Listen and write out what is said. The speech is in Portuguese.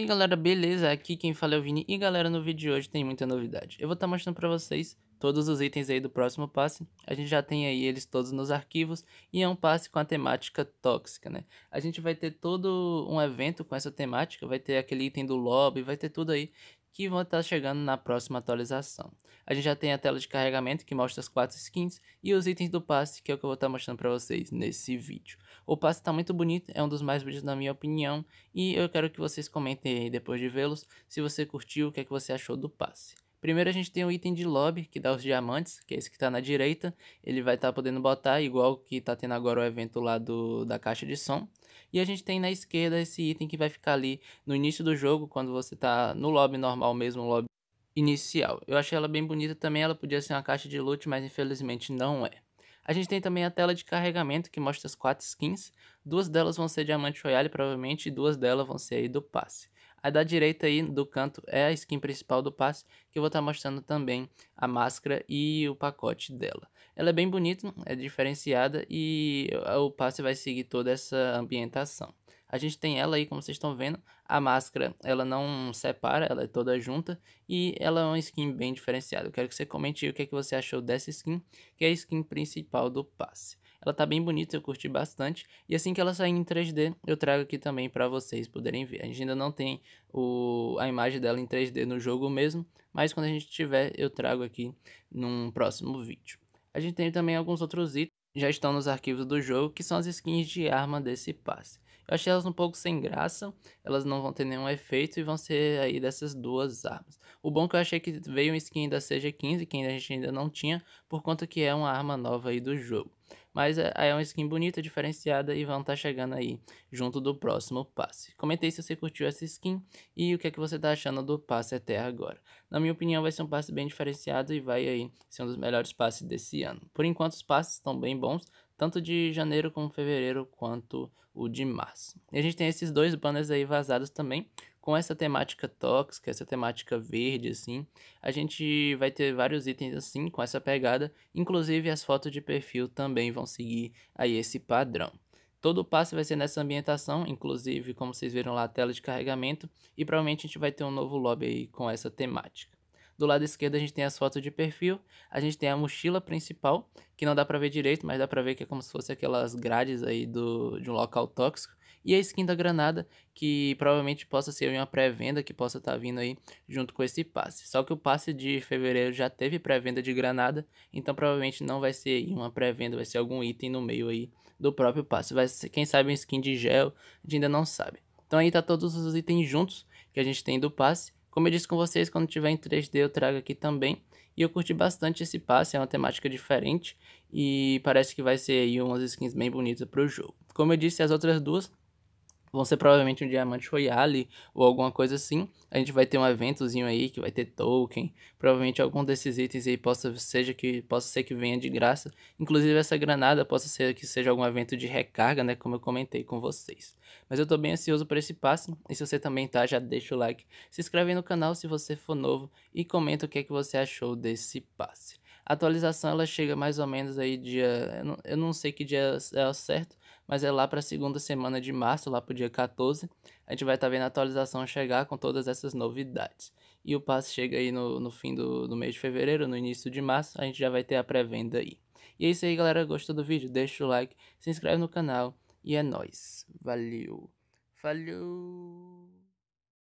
E galera, beleza? Aqui quem fala é o Vini e galera, no vídeo de hoje tem muita novidade. Eu vou estar tá mostrando para vocês todos os itens aí do próximo passe. A gente já tem aí eles todos nos arquivos e é um passe com a temática tóxica, né? A gente vai ter todo um evento com essa temática, vai ter aquele item do lobby, vai ter tudo aí que vão estar chegando na próxima atualização. A gente já tem a tela de carregamento que mostra as quatro skins e os itens do passe, que é o que eu vou estar mostrando para vocês nesse vídeo. O passe está muito bonito, é um dos mais bonitos na minha opinião, e eu quero que vocês comentem aí depois de vê-los se você curtiu, o que, é que você achou do passe. Primeiro a gente tem o item de lobby, que dá os diamantes, que é esse que está na direita. Ele vai estar tá podendo botar, igual que está tendo agora o evento lá do, da caixa de som. E a gente tem na esquerda esse item que vai ficar ali no início do jogo, quando você está no lobby normal mesmo, lobby inicial. Eu achei ela bem bonita também, ela podia ser uma caixa de loot, mas infelizmente não é. A gente tem também a tela de carregamento que mostra as quatro skins. Duas delas vão ser Diamante Royale, provavelmente, e duas delas vão ser aí do passe. A da direita aí do canto é a skin principal do passe, que eu vou estar tá mostrando também a máscara e o pacote dela. Ela é bem bonita, é diferenciada e o passe vai seguir toda essa ambientação. A gente tem ela aí, como vocês estão vendo, a máscara ela não separa, ela é toda junta e ela é uma skin bem diferenciada. Eu quero que você comente aí o que, é que você achou dessa skin, que é a skin principal do passe. Ela tá bem bonita, eu curti bastante. E assim que ela sair em 3D, eu trago aqui também para vocês poderem ver. A gente ainda não tem o, a imagem dela em 3D no jogo mesmo, mas quando a gente tiver, eu trago aqui num próximo vídeo. A gente tem também alguns outros itens já estão nos arquivos do jogo, que são as skins de arma desse passe. Eu achei elas um pouco sem graça, elas não vão ter nenhum efeito e vão ser aí dessas duas armas. O bom que eu achei que veio um skin da CG15, que a gente ainda não tinha, por conta que é uma arma nova aí do jogo. Mas é, é uma skin bonita, diferenciada e vão estar tá chegando aí junto do próximo passe. Comentei se você curtiu essa skin e o que é que você está achando do passe até agora. Na minha opinião, vai ser um passe bem diferenciado e vai aí ser um dos melhores passes desse ano. Por enquanto, os passes estão bem bons, tanto de janeiro como fevereiro, quanto o de março. E a gente tem esses dois banners aí vazados também com essa temática tóxica, essa temática verde, assim, a gente vai ter vários itens assim, com essa pegada. Inclusive, as fotos de perfil também vão seguir aí esse padrão. Todo o passe vai ser nessa ambientação, inclusive, como vocês viram lá, a tela de carregamento. E provavelmente a gente vai ter um novo lobby aí com essa temática. Do lado esquerdo a gente tem as fotos de perfil, a gente tem a mochila principal, que não dá para ver direito, mas dá para ver que é como se fosse aquelas grades aí do, de um local tóxico. E a skin da granada, que provavelmente possa ser uma pré-venda que possa estar tá vindo aí junto com esse passe. Só que o passe de fevereiro já teve pré-venda de granada, então provavelmente não vai ser uma pré-venda, vai ser algum item no meio aí do próprio passe. Vai ser, quem sabe, uma skin de gel, a gente ainda não sabe. Então aí tá todos os itens juntos que a gente tem do passe. Como eu disse com vocês, quando tiver em 3D eu trago aqui também. E eu curti bastante esse passe, é uma temática diferente e parece que vai ser aí umas skins bem bonitas para o jogo. Como eu disse, as outras duas vão ser provavelmente um diamante royale ou alguma coisa assim. A gente vai ter um eventozinho aí que vai ter token, provavelmente algum desses itens aí possa seja que possa ser que venha de graça. Inclusive essa granada possa ser que seja algum evento de recarga, né, como eu comentei com vocês. Mas eu tô bem ansioso por esse passe, e se você também tá, já deixa o like, se inscreve no canal se você for novo e comenta o que é que você achou desse passe. A atualização ela chega mais ou menos aí dia. Eu não, sei que dia é o certo, mas é lá para a segunda semana de março, lá para o dia 14. A gente vai estar tá vendo a atualização chegar com todas essas novidades. E o passe chega aí no, no fim do, do mês de fevereiro, no início de março, a gente já vai ter a pré-venda aí. E é isso aí, galera. Gostou do vídeo? Deixa o like, se inscreve no canal e é nóis. Valeu. Falou!